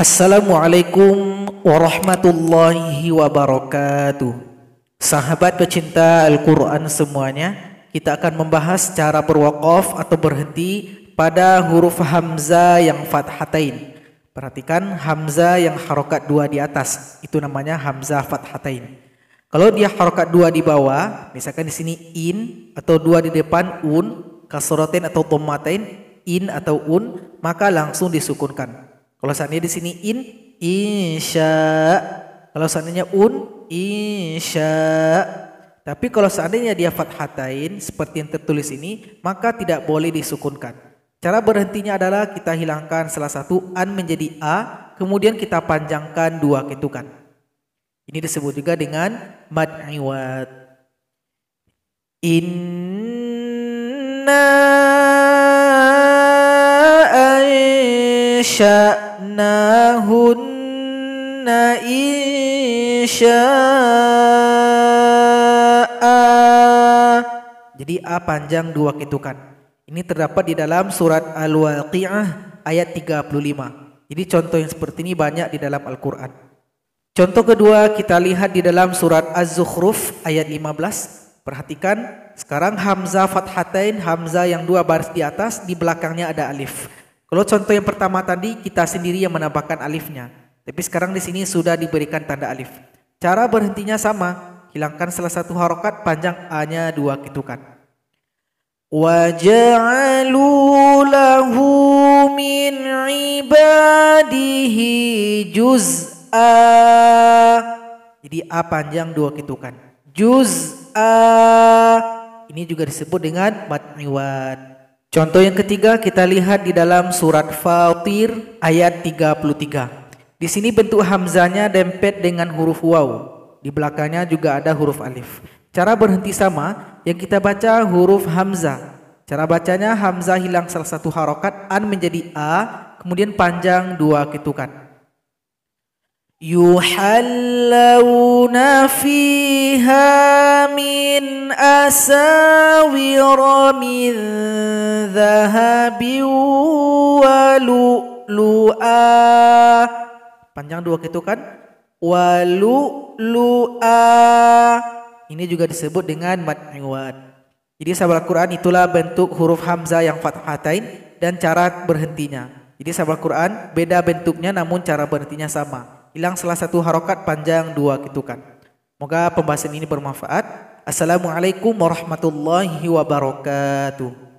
Assalamualaikum warahmatullahi wabarakatuh. Sahabat pecinta Al-Quran semuanya, kita akan membahas cara berwakaf atau berhenti pada huruf Hamzah yang fathatain. Perhatikan Hamzah yang harokat dua di atas, itu namanya Hamzah fathatain. Kalau dia harokat dua di bawah, misalkan di sini in atau dua di depan un, kasrotin atau tomatain, in atau un, maka langsung disukunkan. Kalau seandainya di sini in, insya. Kalau seandainya un, insya. Tapi kalau seandainya dia fathatain seperti yang tertulis ini, maka tidak boleh disukunkan. Cara berhentinya adalah kita hilangkan salah satu an menjadi a, kemudian kita panjangkan dua ketukan. Ini disebut juga dengan mad Inna لهن إن شاء Jadi A panjang dua ketukan. Ini terdapat di dalam surat Al-Waqi'ah ayat 35. Jadi contoh yang seperti ini banyak di dalam Al-Quran. Contoh kedua kita lihat di dalam surat Az-Zukhruf ayat 15. Perhatikan sekarang Hamzah Fathatain, Hamzah yang dua baris di atas, di belakangnya ada Alif. Kalau contoh yang pertama tadi kita sendiri yang menambahkan alifnya, tapi sekarang di sini sudah diberikan tanda alif. Cara berhentinya sama, hilangkan salah satu harokat panjang a-nya dua kitukan. وَجَعَلُوا لَهُ مِنْ عِبَادِهِ a. Jadi A panjang dua kitukan. a. Ini juga disebut dengan matniwat. Contoh yang ketiga kita lihat di dalam surat Fatir ayat 33. Di sini bentuk hamzanya dempet dengan huruf waw. Di belakangnya juga ada huruf alif. Cara berhenti sama, yang kita baca huruf hamzah. Cara bacanya hamzah hilang salah satu harokat, an menjadi a, kemudian panjang dua ketukan. يحلون فيها من أساور من ذهب ولؤلؤا panjang dua gitu kan walulu'a ini juga disebut dengan mad iwad jadi sahabat Quran itulah bentuk huruf hamzah yang fathatain dan cara berhentinya jadi sahabat Quran beda bentuknya namun cara berhentinya sama hilang salah satu harokat panjang dua ketukan. Gitu Moga pembahasan ini bermanfaat. Assalamualaikum warahmatullahi wabarakatuh.